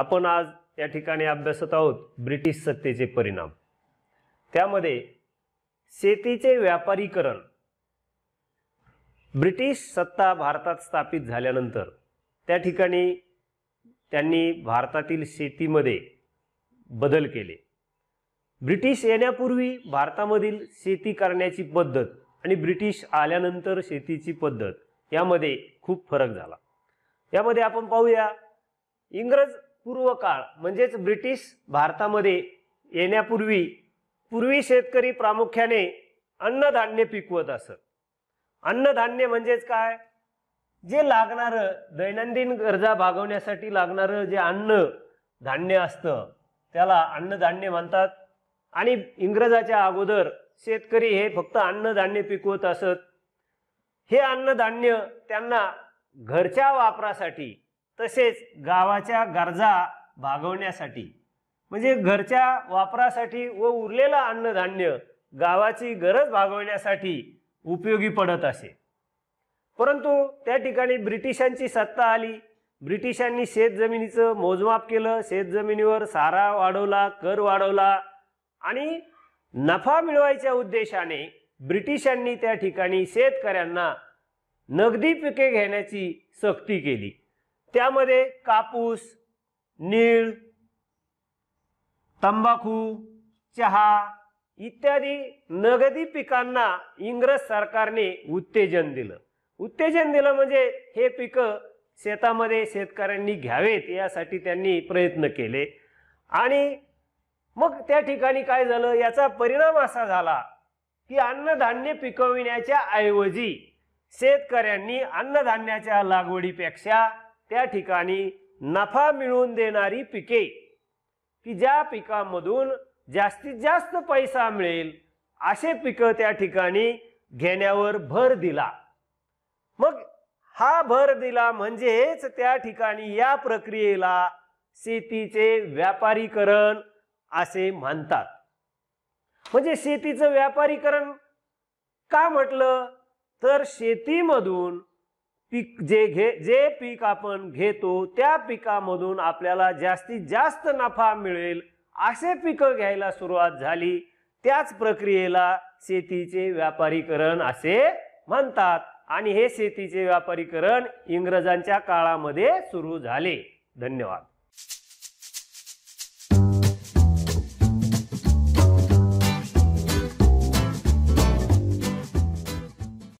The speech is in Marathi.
आपण आज या ठिकाणी अभ्यासत आहोत ब्रिटिश सत्तेचे परिणाम त्यामध्ये शेतीचे व्यापारीकरण ब्रिटिश सत्ता भारतात स्थापित झाल्यानंतर त्या ठिकाणी त्यांनी भारतातील शेतीमध्ये बदल केले ब्रिटिश येण्यापूर्वी भारतामधील शेती करण्याची पद्धत आणि ब्रिटिश आल्यानंतर शेतीची पद्धत यामध्ये खूप फरक झाला यामध्ये आपण पाहूया इंग्रज पूर्व काळ म्हणजेच ब्रिटिश भारतामध्ये येण्यापूर्वी पूर्वी शेतकरी प्रामुख्याने अन्नधान्य पिकवत असत अन्नधान्य म्हणजेच काय जे लागणारं दैनंदिन गरजा भागवण्यासाठी लागणारं जे अन्न धान्य असतं त्याला अन्नधान्य म्हणतात आणि इंग्रजाच्या अगोदर शेतकरी हे फक्त अन्नधान्य पिकवत असत हे अन्नधान्य त्यांना घरच्या वापरासाठी तसेच गावाच्या गरजा भागवण्यासाठी म्हणजे घरच्या वापरासाठी व उरलेलं अन्नधान्य गावाची गरज भागवण्यासाठी उपयोगी पडत असे परंतु त्या ठिकाणी ब्रिटिशांची सत्ता आली ब्रिटिशांनी शेतजमिनीचं मोजमाप केलं शेतजमिनीवर सारा वाढवला कर वाढवला आणि नफा मिळवायच्या उद्देशाने ब्रिटिशांनी त्या ठिकाणी शेतकऱ्यांना नगदी पिके घेण्याची सक्ती केली त्यामध्ये कापूस नीळ तंबाखू चहा इत्यादी नगदी पिकांना इंग्रज सरकारने उत्तेजन दिलं उत्तेजन दिलं म्हणजे हे पिकं शेतामध्ये शेतकऱ्यांनी घ्यावेत यासाठी त्यांनी प्रयत्न केले आणि मग त्या ठिकाणी काय झालं याचा परिणाम असा झाला की अन्नधान्य पिकविण्याच्या ऐवजी शेतकऱ्यांनी अन्नधान्याच्या लागवडीपेक्षा त्या ठिकाणी नफा मिळवून देणारी पिके की ज्या पिकामधून जास्तीत जास्त पैसा मिळेल असे पिकं त्या ठिकाणी घेण्यावर भर दिला मग हा भर दिला म्हणजेच त्या ठिकाणी या प्रक्रियेला शेतीचे व्यापारीकरण असे म्हणतात म्हणजे शेतीचं व्यापारीकरण का म्हटलं तर शेतीमधून पीक जे घे जे पीक आपण घेतो त्या पिकामधून आपल्याला जास्तीत जास्त नफा मिळेल असे पिकं घ्यायला सुरुवात झाली त्याच प्रक्रियेला शेतीचे व्यापारीकरण असे म्हणतात आणि हे शेतीचे व्यापारीकरण इंग्रजांच्या काळामध्ये सुरू झाले धन्यवाद